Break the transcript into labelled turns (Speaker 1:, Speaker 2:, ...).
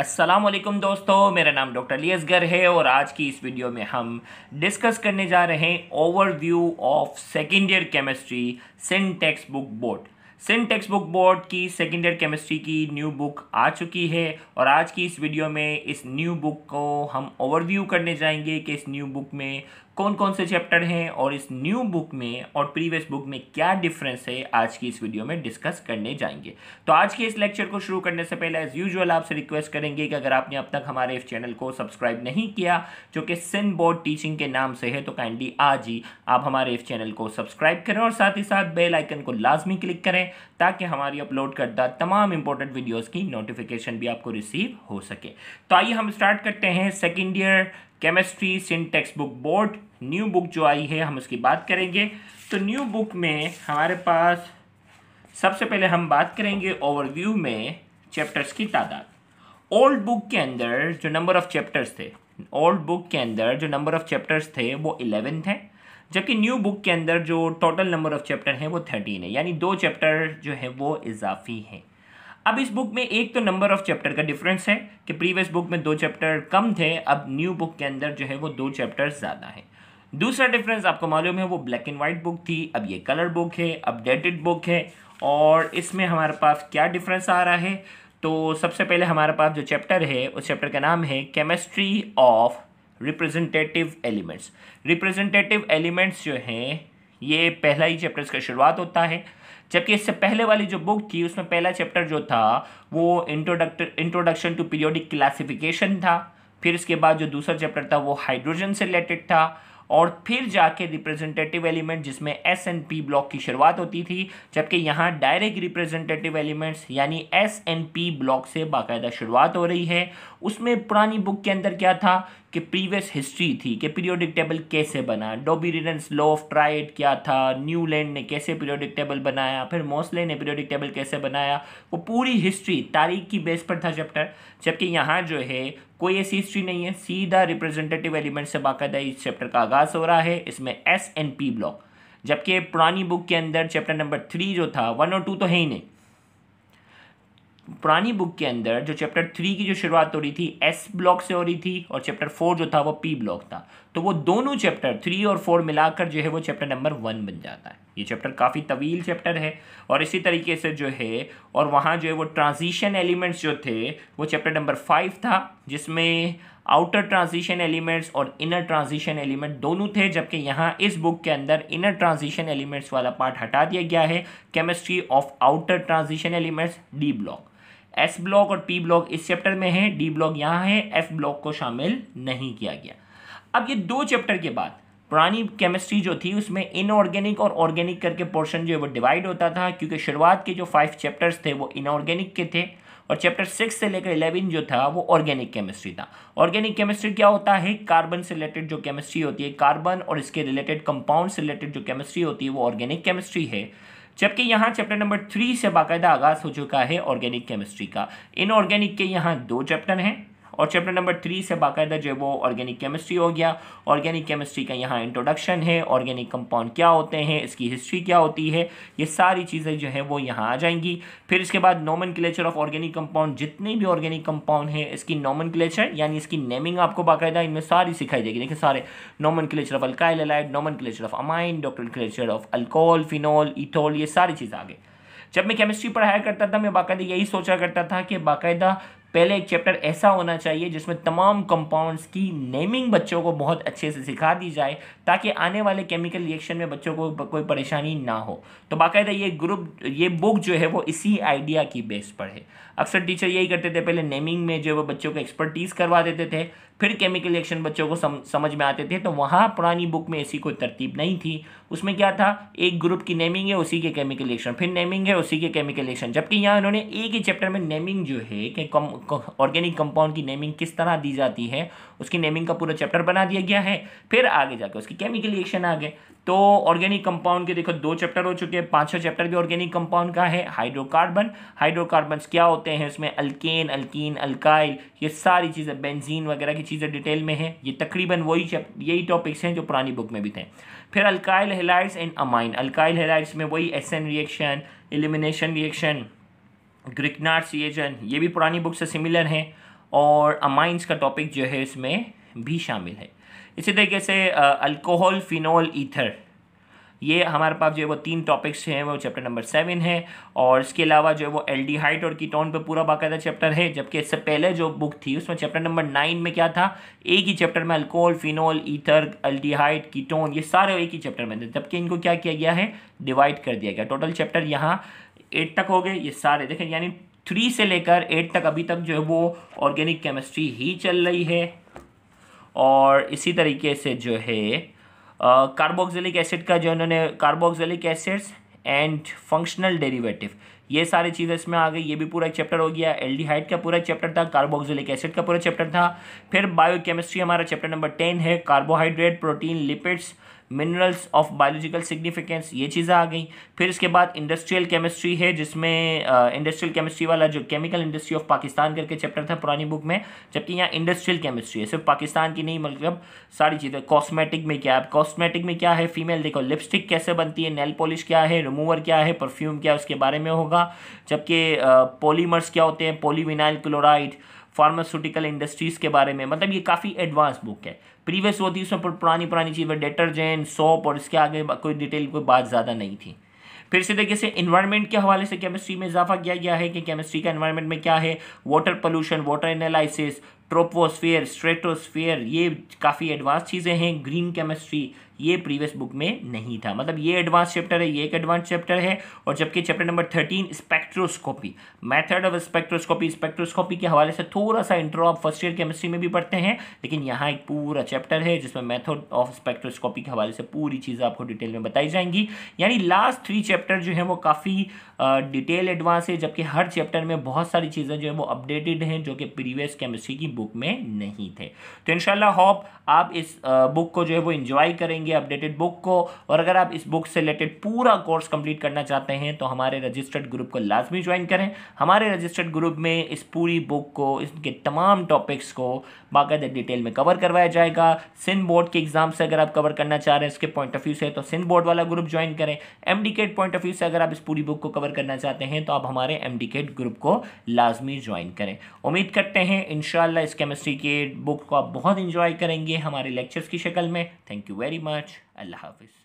Speaker 1: असलम दोस्तों मेरा नाम डॉक्टर लियसगर है और आज की इस वीडियो में हम डिस्कस करने जा रहे हैं overview of second year chemistry Sindh text book board Sindh text book board की सेकेंड ईयर केमिस्ट्री की न्यू बुक आ चुकी है और आज की इस वीडियो में इस न्यू बुक को हम ओवरव्यू करने जाएंगे कि इस न्यू बुक में कौन कौन से चैप्टर हैं और इस न्यू बुक में और प्रीवियस बुक में क्या डिफरेंस है आज की इस वीडियो में डिस्कस करने जाएंगे तो आज के इस लेक्चर को शुरू करने से पहले एज यूजल आपसे रिक्वेस्ट करेंगे कि अगर आपने अब तक हमारे इस चैनल को सब्सक्राइब नहीं किया जो कि सिन बोर्ड टीचिंग के नाम से है तो काइंडली आज ही आप हमारे इस चैनल को सब्सक्राइब करें और साथ ही साथ बेल आइकन को लाजमी क्लिक करें ताकि हमारी अपलोड करदा तमाम इंपॉर्टेंट वीडियोज़ की नोटिफिकेशन भी आपको रिसीव हो सके तो आइए हम स्टार्ट करते हैं second year chemistry Sindh text book board new book जो आई है हम उसकी बात करेंगे तो न्यू बुक में हमारे पास सबसे पहले हम बात करेंगे ओवरव्यू में चैप्टर्स की तादाद ओल्ड बुक के अंदर जो नंबर ऑफ़ चैप्टर्स थे ओल्ड बुक के अंदर जो नंबर ऑफ़ चैप्टर्स थे वो इलेवन थे जबकि न्यू बुक के अंदर जो टोटल नंबर ऑफ़ चैप्टर हैं वो थर्टीन है यानी दो चैप्टर जो है वो इजाफी हैं अब इस बुक में एक तो नंबर ऑफ चैप्टर का डिफरेंस है कि प्रीवियस बुक में दो चैप्टर कम थे अब न्यू बुक के अंदर जो है वो दो चैप्टर ज़्यादा हैं दूसरा डिफरेंस आपको मालूम है वो ब्लैक एंड वाइट बुक थी अब ये कलर बुक है अपडेटेड बुक है और इसमें हमारे पास क्या डिफरेंस आ रहा है तो सबसे पहले हमारे पास जो चैप्टर है उस चैप्टर का नाम है chemistry of representative elements representative elements जो हैं ये पहला ही चैप्टर इसका शुरुआत होता है जबकि इससे पहले वाली जो बुक थी उसमें पहला चैप्टर जो था वो introductory introduction to periodic classification था फिर इसके बाद जो दूसरा चैप्टर था वो हाइड्रोजन से रिलेटेड था और फिर जाके रिप्रेजेंटेटिव एलिमेंट जिसमें एस एन पी ब्लॉक की शुरुआत होती थी जबकि यहाँ डायरेक्ट रिप्रेजेंटेटिव एलिमेंट्स यानी एस एन पी ब्लॉक से बाकायदा शुरुआत हो रही है उसमें पुरानी बुक के अंदर क्या था कि प्रीवियस हिस्ट्री थी कि पीरियोडिक टेबल कैसे बना डोबीरिनस लॉ ऑफ ट्राइड क्या था न्यूलैंड ने कैसे पीरियोडिक टेबल बनाया फिर मोसले ने पीरियोडिक टेबल कैसे बनाया वो पूरी हिस्ट्री तारीख की बेस पर था चैप्टर जबकि यहाँ जो है कोई ऐसी हिस्ट्री नहीं है सीधा रिप्रेजेंटेटिव एलिमेंट से बाकायदा इस चैप्टर का आगाज़ हो रहा है इसमें एस एंड पी ब्लॉक जबकि पुरानी बुक के अंदर चैप्टर नंबर थ्री जो था वन और टू तो है ही नहीं पुरानी बुक के अंदर जो चैप्टर थ्री की जो शुरुआत हो रही थी एस ब्लॉक से हो रही थी और चैप्टर फोर जो था वो पी ब्लॉक था तो वो दोनों चैप्टर थ्री और फोर मिलाकर जो है वो चैप्टर नंबर वन बन जाता है ये चैप्टर काफ़ी तवील चैप्टर है और इसी तरीके से जो है और वहाँ जो है वो ट्रांजिशन एलिमेंट्स जो थे वो चैप्टर नंबर फाइव था जिसमें आउटर ट्रांजिशन एलिमेंट्स और इनर ट्रांजिशन एलिमेंट दोनों थे जबकि यहाँ इस बुक के अंदर इनर ट्रांजिशन एलिमेंट्स वाला पार्ट हटा दिया गया है chemistry of outer transition elements d block s block और पी ब्लॉक इस चैप्टर में है डी ब्लॉक यहाँ है एफ ब्लॉक को शामिल नहीं किया गया अब ये दो चैप्टर के बाद पुरानी केमिस्ट्री जो थी उसमें इनऑर्गेनिक और ऑर्गेनिक करके पोर्शन जो है वो डिवाइड होता था क्योंकि शुरुआत के जो फाइव चैप्टर्स थे वो इनऑर्गेनिक के थे और चैप्टर सिक्स से लेकर इलेवन जो था वो ऑर्गेनिक केमिस्ट्री था ऑर्गेनिक केमिस्ट्री क्या होता है कार्बन से रिलेटेड जो केमिस्ट्री होती है कार्बन और इसके रिलेटेड कंपाउंड से रिलेटेड जो केमिस्ट्री होती है वो ऑर्गेनिक केमिस्ट्री है जबकि यहाँ चैप्टर नंबर थ्री से बाकायदा आगाज़ हो चुका है ऑर्गेनिक केमिस्ट्री का इन ऑर्गेनिक के यहाँ दो चैप्टर हैं और चैप्टर नंबर थ्री से बाकायदा जो है वो ऑर्गेनिक केमिस्ट्री हो गया ऑर्गेनिक केमिस्ट्री का यहाँ इंट्रोडक्शन है ऑर्गेनिक कंपाउंड क्या होते हैं इसकी हिस्ट्री क्या होती है ये सारी चीज़ें जो है वो यहाँ आ जाएंगी फिर इसके बाद नॉमन ऑफ ऑर्गेनिक कंपाउंड जितने भी ऑर्गेनिक कंपाउंड हैं इसकी नॉमन यानी इसकी नेमिंग आपको बाकायदा इनमें सारी सिखाई जाएगी देखिए सारे नॉमन ऑफ अल्काइल अलाइड नॉमन ऑफ अमाइन डॉक्टर ऑफ अल्कोहल फिनोल इथोल ये सारी चीज़ आ गई जब मैं केमिस्ट्री पढ़ाया करता था मैं बाकायदा यही सोचा करता था कि बाकायदा पहले एक चैप्टर ऐसा होना चाहिए जिसमें तमाम कंपाउंड्स की नेमिंग बच्चों को बहुत अच्छे से सिखा दी जाए ताकि आने वाले केमिकल रिएक्शन में बच्चों को कोई परेशानी ना हो तो बाकायदा ये ग्रुप ये बुक जो है वो इसी आइडिया की बेस पर है अक्सर टीचर यही करते थे पहले नेमिंग में जो वो बच्चों को एक्सपर्टीज़ करवा देते थे फिर केमिकल रिएक्शन बच्चों को सम, समझ में आते थे तो वहाँ पुरानी बुक में ऐसी कोई तरतीब नहीं थी उसमें क्या था एक ग्रुप की नेमिंग है उसी के केमिकल रिएक्शन फिर नेमिंग है उसी के केमिकल रिएक्शन जबकि यहाँ उन्होंने एक ही चैप्टर में नेमिंग जो है कि ऑर्गेनिक कंपाउंड की नेमिंग किस तरह दी जाती है उसकी नेमिंग का पूरा चैप्टर बना दिया गया है फिर आगे जाकर उसकी केमिकल रिएक्शन आ गए तो ऑर्गेनिक कंपाउंड के देखो दो चैप्टर हो चुके हैं पांचवा चैप्टर भी ऑर्गेनिक कंपाउंड का है हाइड्रोकार्बन हाइड्रोकार्बन क्या होते हैं उसमें अल्केन अल्कीन अल्काइल ये सारी चीज़ें बेंजीन वगैरह की चीज़ें डिटेल में है ये तकरीबन वही यही टॉपिक्स हैं जो पुरानी बुक में भी थे फिर alkyl halides and amine alkyl halides में वही S reaction elimination reaction Grignard सीएजन ये भी पुरानी बुक से सिमिलर हैं और अमाइंस का टॉपिक जो है इसमें भी शामिल है इसी तरीके से अल्कोहल फिनोल ईथर ये हमारे पास जो है वो तीन टॉपिक्स हैं वो चैप्टर नंबर सेवन है और इसके अलावा जो है वो एल्डिहाइड और कीटोन पे पूरा बाकायदा चैप्टर है जबकि इससे पहले जो बुक थी उसमें चैप्टर नंबर नाइन में क्या था एक ही चैप्टर में alcohol phenol ether aldehyde ketone ये सारे एक ही चैप्टर में थे जबकि इनको क्या किया गया है डिवाइड कर दिया गया टोटल चैप्टर यहाँ एट तक हो गए ये सारे देखें यानी थ्री से लेकर एट तक अभी तक जो है वो ऑर्गेनिक केमिस्ट्री ही चल रही है और इसी तरीके से जो है कार्बोक्सिलिक एसिड का जो इन्होंने carboxylic acids and functional derivative ये सारी चीज़ें इसमें आ गई ये भी पूरा चैप्टर हो गया हाइट का पूरा चैप्टर था कार्बोक्सिलिक एसिड का पूरा चैप्टर था फिर बायोकेमिस्ट्री हमारा चैप्टर नंबर टेन है carbohydrate protein lipids minerals of biological significance ये चीज़ें आ गई फिर इसके बाद इंडस्ट्रियल केमिस्ट्री है जिसमें इंडस्ट्रियल केमिस्ट्री वाला जो केमिकल इंडस्ट्री ऑफ पाकिस्तान करके चैप्टर था पुरानी बुक में जबकि यहाँ इंडस्ट्रियल केमिस्ट्री है सिर्फ पाकिस्तान की नहीं मतलब सारी चीज़ें कॉस्मेटिक में क्या है कॉस्मेटिक में क्या है फीमेल देखो लिपस्टिक कैसे बनती है नेल पॉलिश क्या है रिमूवर क्या है परफ्यूम क्या है उसके बारे में होगा जबकि पोलीमर्स क्या होते हैं पोलीविनाइल क्लोराइड फार्मास्यूटिकल इंडस्ट्रीज़ के बारे में मतलब ये काफ़ी एडवांस बुक है प्रीवियस वो थी उसमें पुरानी पुरानी चीज़ें डिटर्जेंट सोप और इसके आगे कोई डिटेल कोई बात ज़्यादा नहीं थी फिर इसी तरीके से इन्वायरमेंट के हवाले से केमिस्ट्री में इजाफा किया गया है कि केमिस्ट्री का इन्वायरमेंट में क्या है water pollution water analysis troposphere stratosphere ये काफ़ी एडवांस चीज़ें हैं ग्रीन केमिस्ट्री ये प्रीवियस बुक में नहीं था मतलब ये एडवांस चैप्टर है ये एक एडवांस चैप्टर है और जबकि chapter number thirteen spectroscopy method of spectroscopy spectroscopy के हवाले से थोड़ा सा इंट्रो आप फर्स्ट ईयर केमिस्ट्री में भी पढ़ते हैं लेकिन यहाँ एक पूरा चैप्टर है जिसमें मैथड ऑफ स्पेक्ट्रोस्कोपी के हवाले से पूरी चीज आपको डिटेल में बताई जाएंगी यानी लास्ट थ्री चैप्टर जो है वो काफ़ी डिटेल एडवांस है जबकि हर चैप्टर में बहुत सारी चीज़ें जो है वो अपडेटेड हैं जो कि प्रीवियस केमिस्ट्री की बुक में नहीं थे तो इनशाला होप आप इस बुक को जो है वो इन्जॉय करेंगे होगी अपडेटेड बुक को और अगर आप इस बुक से रिलेटेड पूरा कोर्स कंप्लीट करना चाहते हैं तो हमारे रजिस्टर्ड ग्रुप को लाजमी ज्वाइन करें हमारे रजिस्टर्ड ग्रुप में इस पूरी बुक को इसके तमाम टॉपिक्स को बाकायदा डिटेल में कवर करवाया जाएगा सिंध बोर्ड के एग्जाम से अगर आप कवर करना चाह रहे हैं इसके पॉइंट ऑफ व्यू से तो सिंध बोर्ड वाला ग्रुप ज्वाइन करें एम पॉइंट ऑफ व्यू से अगर आप इस पूरी बुक को कवर करना चाहते हैं तो आप हमारे एम ग्रुप को लाजमी ज्वाइन करें उम्मीद करते हैं इन इस केमिस्ट्री के बुक को आप बहुत इंजॉय करेंगे हमारे लेक्चर्स की शक्ल में thank you very much much अल्लाह हाफिज़